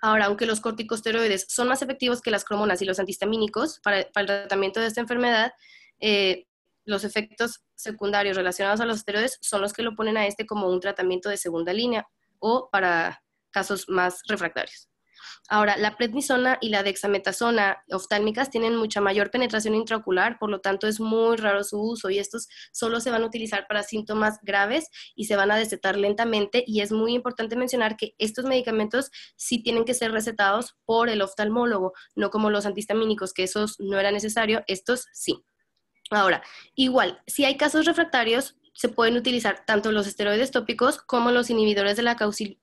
[SPEAKER 1] Ahora, aunque los corticosteroides son más efectivos que las cromonas y los antihistamínicos para, el tratamiento de esta enfermedad, eh, los efectos secundarios relacionados a los esteroides son los que lo ponen a este como un tratamiento de segunda línea o para casos más refractarios. Ahora, la prednisona y la dexametasona oftálmicas tienen mucha mayor penetración intraocular, por lo tanto es muy raro su uso y estos solo se van a utilizar para síntomas graves y se van a desetar lentamente y es muy importante mencionar que estos medicamentos sí tienen que ser recetados por el oftalmólogo, no como los antihistamínicos, que esos no era necesario, estos sí. Ahora, igual, si hay casos refractarios, se pueden utilizar tanto los esteroides tópicos como los inhibidores de la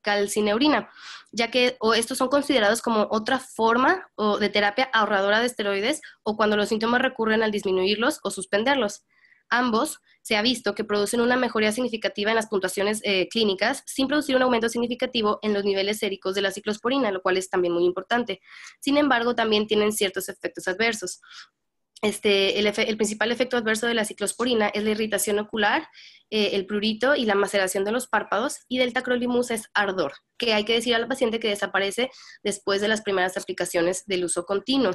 [SPEAKER 1] calcineurina, ya que estos son considerados como otra forma o de terapia ahorradora de esteroides o cuando los síntomas recurren al disminuirlos o suspenderlos. Ambos se ha visto que producen una mejoría significativa en las puntuaciones eh, clínicas sin producir un aumento significativo en los niveles séricos de la ciclosporina, lo cual es también muy importante. Sin embargo, también tienen ciertos efectos adversos. Este, el, principal efecto adverso de la ciclosporina es la irritación ocular, eh, el prurito y la maceración de los párpados, y del tacrolimus es ardor, que hay que decir al paciente que desaparece después de las primeras aplicaciones del uso continuo.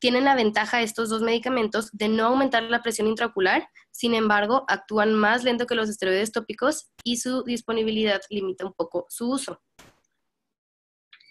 [SPEAKER 1] Tienen la ventaja estos dos medicamentos de no aumentar la presión intraocular, sin embargo, actúan más lento que los esteroides tópicos y su disponibilidad limita un poco su uso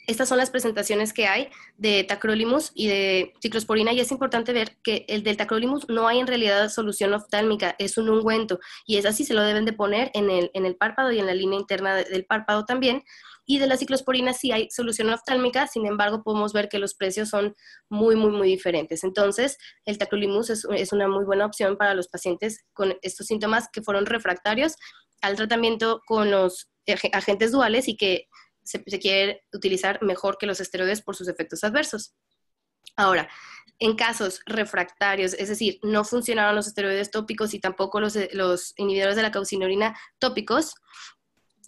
[SPEAKER 1] estas son las presentaciones que hay de tacrolimus y de ciclosporina y es importante ver que el del tacrolimus no hay en realidad solución oftálmica, es un ungüento y es así, se lo deben de poner en el, en el párpado y en la línea interna del párpado también. Y de la ciclosporina sí hay solución oftálmica, sin embargo podemos ver que los precios son muy, muy, muy diferentes. Entonces, el tacrolimus es, es una muy buena opción para los pacientes con estos síntomas que fueron refractarios al tratamiento con los agentes duales y que se, quiere utilizar mejor que los esteroides por sus efectos adversos. Ahora, en casos refractarios, es decir, no funcionaron los esteroides tópicos y tampoco los, inhibidores de la caucinorina tópicos,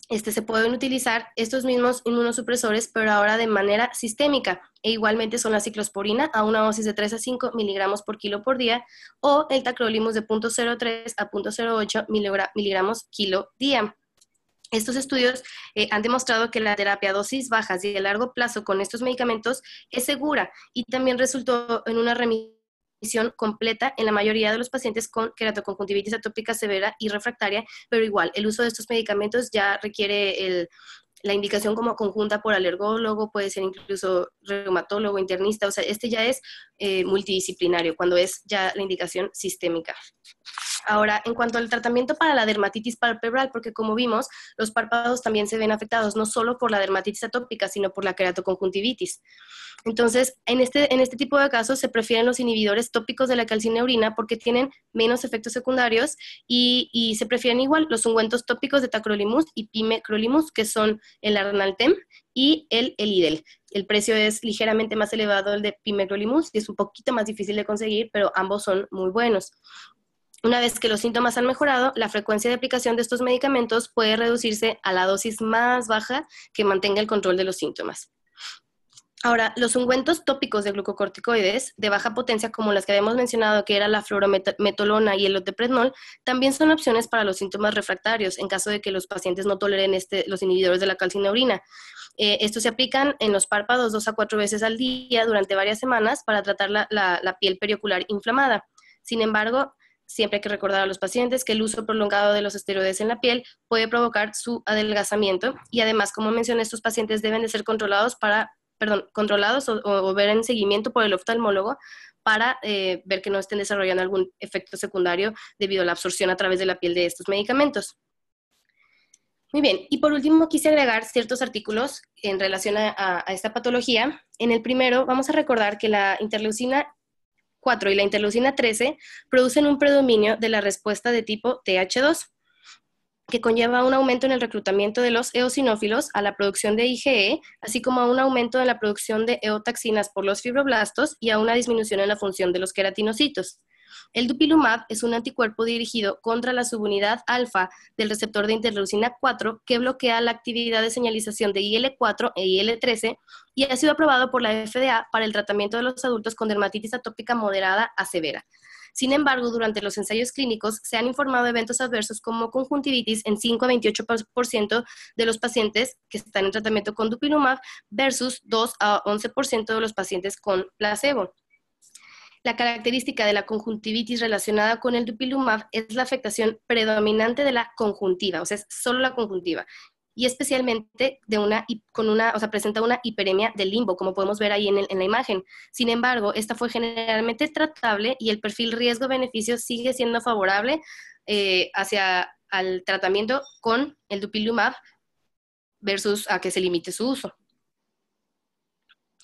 [SPEAKER 1] este, se pueden utilizar estos mismos inmunosupresores, pero ahora de manera sistémica. E igualmente son la ciclosporina a una dosis de 3 a 5 miligramos por kilo por día o el tacrolimus de 0.03 a 0.08 miligramos kilo día. Estos estudios eh, han demostrado que la terapia a dosis bajas y de largo plazo con estos medicamentos es segura y también resultó en una remisión completa en la mayoría de los pacientes con queratoconjuntivitis atópica severa y refractaria, pero igual el uso de estos medicamentos ya requiere la indicación como conjunta por alergólogo, puede ser incluso reumatólogo, internista, o sea, este ya es eh, multidisciplinario, cuando es ya la indicación sistémica. Ahora, en cuanto al tratamiento para la dermatitis palpebral, porque como vimos, los párpados también se ven afectados, no solo por la dermatitis atópica, sino por la queratoconjuntivitis. Entonces, en este, en este tipo de casos se prefieren los inhibidores tópicos de la calcineurina porque tienen menos efectos secundarios y, y se prefieren igual los ungüentos tópicos de tacrolimus y pimecrolimus, que son el Arnaltem y el Elidel. El precio es ligeramente más elevado el de pimecrolimus y es un poquito más difícil de conseguir, pero ambos son muy buenos. Una vez que los síntomas han mejorado, la frecuencia de aplicación de estos medicamentos puede reducirse a la dosis más baja que mantenga el control de los síntomas. Ahora, los ungüentos tópicos de glucocorticoides de baja potencia, como las que habíamos mencionado, que era la fluorometolona y el oteprednol, también son opciones para los síntomas refractarios en caso de que los pacientes no toleren este, los inhibidores de la calcineurina. Eh, estos se aplican en los párpados dos a cuatro veces al día durante varias semanas para tratar la piel periocular inflamada. Sin embargo, Siempre hay que recordar a los pacientes que el uso prolongado de los esteroides en la piel puede provocar su adelgazamiento y además, como mencioné, estos pacientes deben de ser controlados para perdón, controlados o, ver en seguimiento por el oftalmólogo para eh, ver que no estén desarrollando algún efecto secundario debido a la absorción a través de la piel de estos medicamentos. Muy bien, y por último quise agregar ciertos artículos en relación a esta patología. En el primero vamos a recordar que la interleucina 4 y la interleucina 13 producen un predominio de la respuesta de tipo TH2, que conlleva un aumento en el reclutamiento de los eosinófilos a la producción de IgE, así como a un aumento en la producción de eotaxinas por los fibroblastos y a una disminución en la función de los queratinocitos. El dupilumab es un anticuerpo dirigido contra la subunidad alfa del receptor de interleucina 4 que bloquea la actividad de señalización de IL4 e IL13 y ha sido aprobado por la FDA para el tratamiento de los adultos con dermatitis atópica moderada a severa. Sin embargo, durante los ensayos clínicos se han informado eventos adversos como conjuntivitis en 5 a 28% de los pacientes que están en tratamiento con dupilumab versus 2 a 11% de los pacientes con placebo. La característica de la conjuntivitis relacionada con el dupilumab es la afectación predominante de la conjuntiva, o sea, es solo la conjuntiva y especialmente de una, con una, o sea, presenta una hiperemia de limbo, como podemos ver ahí en, la imagen. Sin embargo, esta fue generalmente tratable y el perfil riesgo-beneficio sigue siendo favorable eh, hacia al tratamiento con el dupilumab versus a que se limite su uso.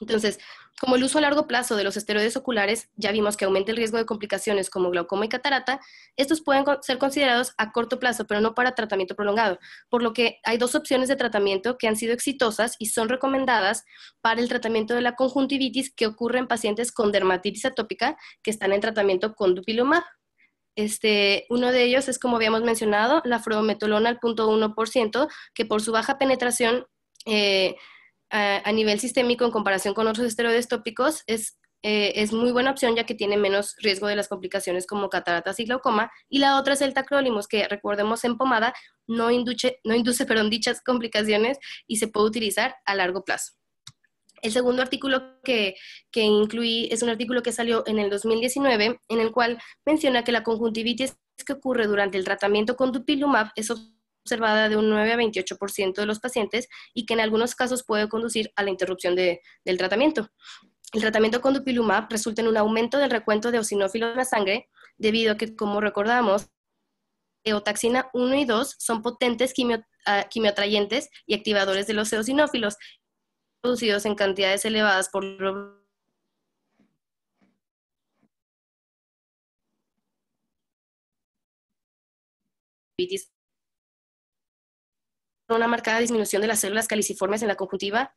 [SPEAKER 1] Entonces, como el uso a largo plazo de los esteroides oculares ya vimos que aumenta el riesgo de complicaciones como glaucoma y catarata, estos pueden ser considerados a corto plazo, pero no para tratamiento prolongado, por lo que hay dos opciones de tratamiento que han sido exitosas y son recomendadas para el tratamiento de la conjuntivitis que ocurre en pacientes con dermatitis atópica que están en tratamiento con dupilumab. Este, uno de ellos es, como habíamos mencionado, la frometolona al 0.1%, que por su baja penetración eh, a, nivel sistémico en comparación con otros esteroides tópicos es, eh, es muy buena opción ya que tiene menos riesgo de las complicaciones como cataratas y glaucoma. Y la otra es el tacrolimus, que recordemos en pomada no, induce, no induce [LAUGHS] perdón, dichas complicaciones y se puede utilizar a largo plazo. El segundo artículo que, que, incluí es un artículo que salió en el 2019, en el cual menciona que la conjuntivitis que ocurre durante el tratamiento con dupilumab es observada de un 9 a 28% de los pacientes y que en algunos casos puede conducir a la interrupción de, del tratamiento. El tratamiento con dupilumab resulta en un aumento del recuento de eosinófilos en la sangre debido a que, como recordamos, eotaxina 1 y 2 son potentes quimio, ah, quimiotrayentes y activadores de los eosinófilos producidos en cantidades elevadas por
[SPEAKER 2] una marcada disminución
[SPEAKER 1] de las células caliciformes en la conjuntiva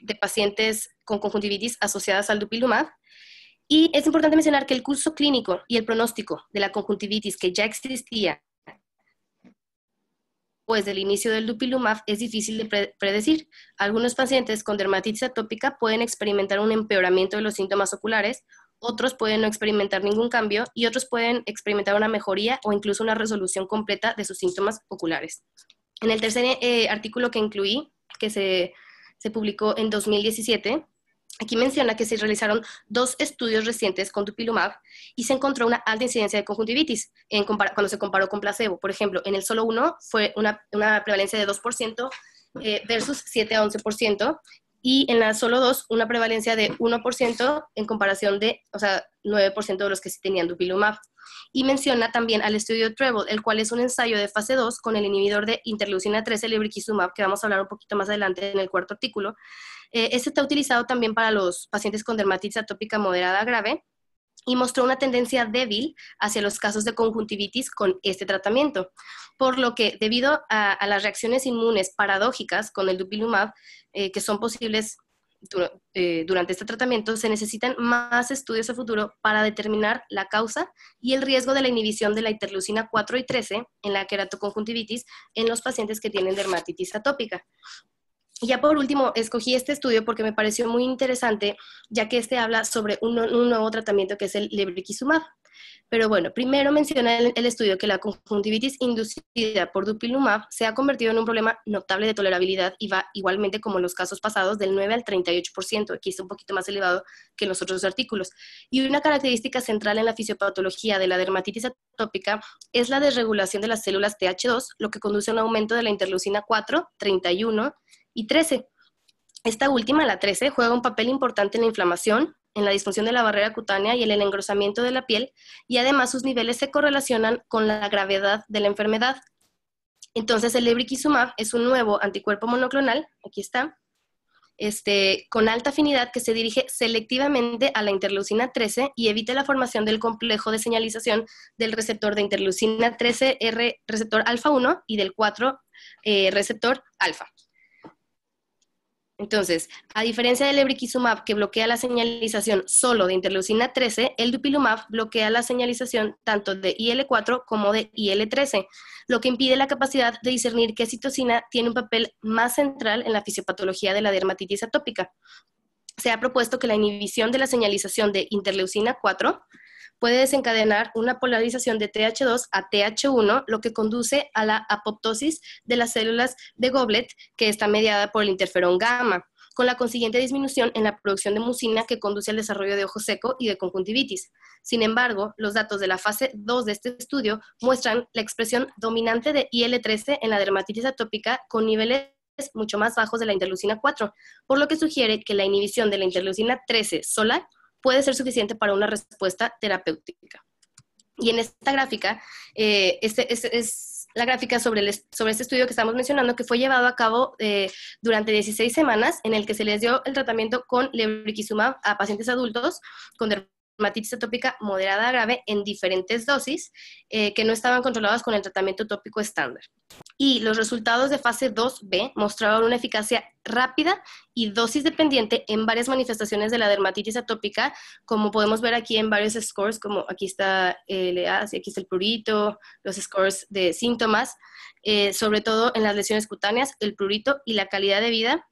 [SPEAKER 1] de pacientes con conjuntivitis asociadas al dupilumab. Y es importante mencionar que el curso clínico y el pronóstico de la conjuntivitis que ya existía pues del inicio del dupilumab es difícil de predecir. Algunos pacientes con dermatitis atópica pueden experimentar un empeoramiento de los síntomas oculares, otros pueden no experimentar ningún cambio y otros pueden experimentar una mejoría o incluso una resolución completa de sus síntomas oculares. En el tercer eh, artículo que incluí, que se, se publicó en 2017, Aquí menciona que se realizaron dos estudios recientes con dupilumab y se encontró una alta incidencia de conjuntivitis en cuando se comparó con placebo. Por ejemplo, en el solo uno fue una, prevalencia de 2% eh, versus 7 a 11%, y en la solo dos una prevalencia de 1% en comparación de, o sea, 9% de los que sí tenían dupilumab y menciona también al estudio Treble, el cual es un ensayo de fase 2 con el inhibidor de interleucina 13, el que vamos a hablar un poquito más adelante en el cuarto artículo. Eh, este está utilizado también para los pacientes con dermatitis atópica moderada grave y mostró una tendencia débil hacia los casos de conjuntivitis con este tratamiento, por lo que debido a, las reacciones inmunes paradójicas con el dupilumab, eh, que son posibles eh, durante este tratamiento se necesitan más estudios a futuro para determinar la causa y el riesgo de la inhibición de la interleucina 4 y 13 en la queratoconjuntivitis en los pacientes que tienen dermatitis atópica. Ya por último, escogí este estudio porque me pareció muy interesante, ya que este habla sobre un, nuevo tratamiento que es el lebrikizumab. Pero bueno, primero menciona el, estudio que la conjuntivitis inducida por dupilumab se ha convertido en un problema notable de tolerabilidad y va igualmente como en los casos pasados del 9 al 38%, aquí es un poquito más elevado que en los otros artículos. Y una característica central en la fisiopatología de la dermatitis atópica es la desregulación de las células TH2, lo que conduce a un aumento de la interleucina 4, 31 y 13. Esta última, la 13, juega un papel importante en la inflamación, en la disfunción de la barrera cutánea y en el engrosamiento de la piel, y además sus niveles se correlacionan con la gravedad de la enfermedad. Entonces, el lebrikizumab es un nuevo anticuerpo monoclonal, aquí está, este, con alta afinidad que se dirige selectivamente a la interleucina 13 y evita la formación del complejo de señalización del receptor de interleucina 13R receptor alfa 1 y del 4 eh, receptor alfa. Entonces, a diferencia del ebrikizumab que bloquea la señalización solo de interleucina 13, el dupilumab bloquea la señalización tanto de IL4 como de IL13, lo que impide la capacidad de discernir qué citocina tiene un papel más central en la fisiopatología de la dermatitis atópica. Se ha propuesto que la inhibición de la señalización de interleucina 4 puede desencadenar una polarización de TH2 a TH1, lo que conduce a la apoptosis de las células de Goblet, que está mediada por el interferón gamma con la consiguiente disminución en la producción de mucina que conduce al desarrollo de ojo seco y de conjuntivitis. Sin embargo, los datos de la fase 2 de este estudio muestran la expresión dominante de IL-13 en la dermatitis atópica con niveles mucho más bajos de la interleucina 4, por lo que sugiere que la inhibición de la interleucina 13 sola puede ser suficiente para una respuesta terapéutica. Y en esta gráfica, eh, este, es, la gráfica sobre, sobre este estudio que estamos mencionando, que fue llevado a cabo eh, durante 16 semanas, en el que se les dio el tratamiento con lebrikizumab a pacientes adultos con dermatitis atópica moderada grave en diferentes dosis eh, que no estaban controladas con el tratamiento tópico estándar y los resultados de fase 2B mostraban una eficacia rápida y dosis dependiente en varias manifestaciones de la dermatitis atópica, como podemos ver aquí en varios scores, como aquí está el EAS, aquí está el prurito, los scores de síntomas, eh, sobre todo en las lesiones cutáneas, el prurito y la calidad de vida.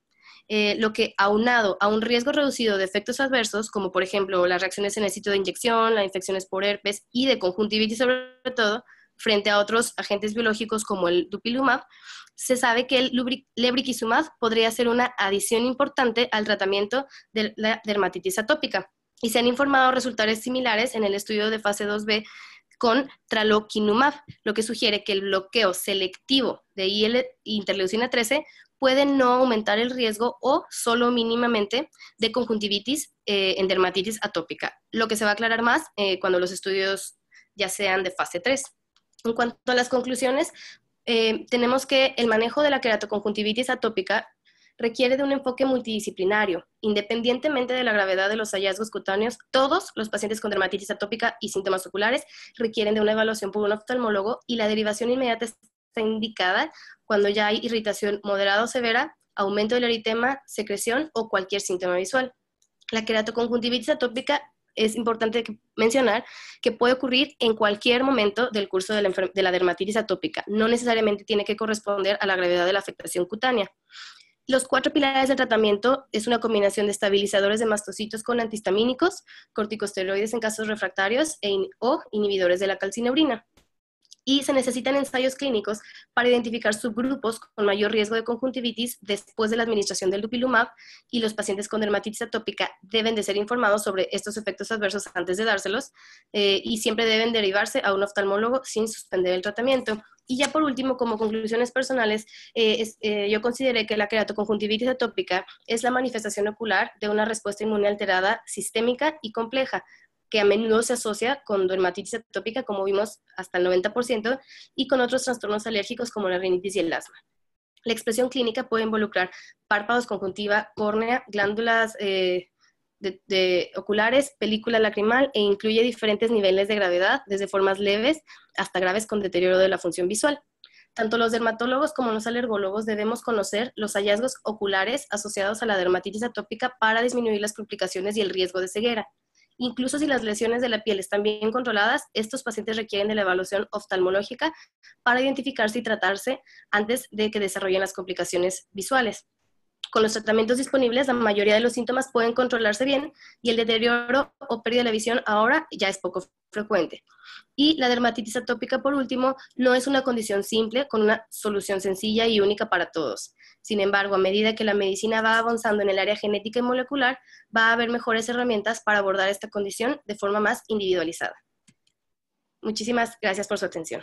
[SPEAKER 1] Eh, lo que aunado a un riesgo reducido de efectos adversos, como por ejemplo las reacciones en el sitio de inyección, las infecciones por herpes y de conjuntivitis sobre todo, frente a otros agentes biológicos como el dupilumab, se sabe que el lebrikizumab podría ser una adición importante al tratamiento de la dermatitis atópica. Y se han informado resultados similares en el estudio de fase 2B con tralokinumab, lo que sugiere que el bloqueo selectivo de IL interleucina 13 puede no aumentar el riesgo o solo mínimamente de conjuntivitis eh, en dermatitis atópica, lo que se va a aclarar más eh, cuando los estudios ya sean de fase 3. En cuanto a las conclusiones, eh, tenemos que el manejo de la queratoconjuntivitis atópica requiere de un enfoque multidisciplinario. Independientemente de la gravedad de los hallazgos cutáneos, todos los pacientes con dermatitis atópica y síntomas oculares requieren de una evaluación por un oftalmólogo y la derivación inmediata está indicada cuando ya hay irritación moderada o severa, aumento del eritema, secreción o cualquier síntoma visual. La queratoconjuntivitis atópica es importante mencionar que puede ocurrir en cualquier momento del curso de la, dermatitis atópica. No necesariamente tiene que corresponder a la gravedad de la afectación cutánea. Los cuatro pilares del tratamiento es una combinación de estabilizadores de mastocitos con antihistamínicos, corticosteroides en casos refractarios e o inhibidores de la calcineurina y se necesitan ensayos clínicos para identificar subgrupos con mayor riesgo de conjuntivitis después de la administración del dupilumab y los pacientes con dermatitis atópica deben de ser informados sobre estos efectos adversos antes de dárselos eh, y siempre deben derivarse a un oftalmólogo sin suspender el tratamiento. Y ya por último, como conclusiones personales, eh, eh, yo consideré que la queratoconjuntivitis atópica es la manifestación ocular de una respuesta inmune alterada, sistémica y compleja, que a menudo se asocia con dermatitis atópica, como vimos hasta el 90%, y con otros trastornos alérgicos como la rinitis y el asma. La expresión clínica puede involucrar párpados, conjuntiva, córnea, glándulas eh, oculares, película lacrimal e incluye diferentes niveles de gravedad, desde formas leves hasta graves con deterioro de la función visual. Tanto los dermatólogos como los alergólogos debemos conocer los hallazgos oculares asociados a la dermatitis atópica para disminuir las complicaciones y el riesgo de ceguera. Incluso si las lesiones de la piel están bien controladas, estos pacientes requieren de la evaluación oftalmológica para identificarse y tratarse antes de que desarrollen las complicaciones visuales. Con los tratamientos disponibles, la mayoría de los síntomas pueden controlarse bien y el deterioro o pérdida de la visión ahora ya es poco frecuente. Y la dermatitis atópica, por último, no es una condición simple con una solución sencilla y única para todos. Sin embargo, a medida que la medicina va avanzando en el área genética y molecular, va a haber mejores herramientas para
[SPEAKER 2] abordar esta condición de forma más individualizada. Muchísimas gracias por su atención.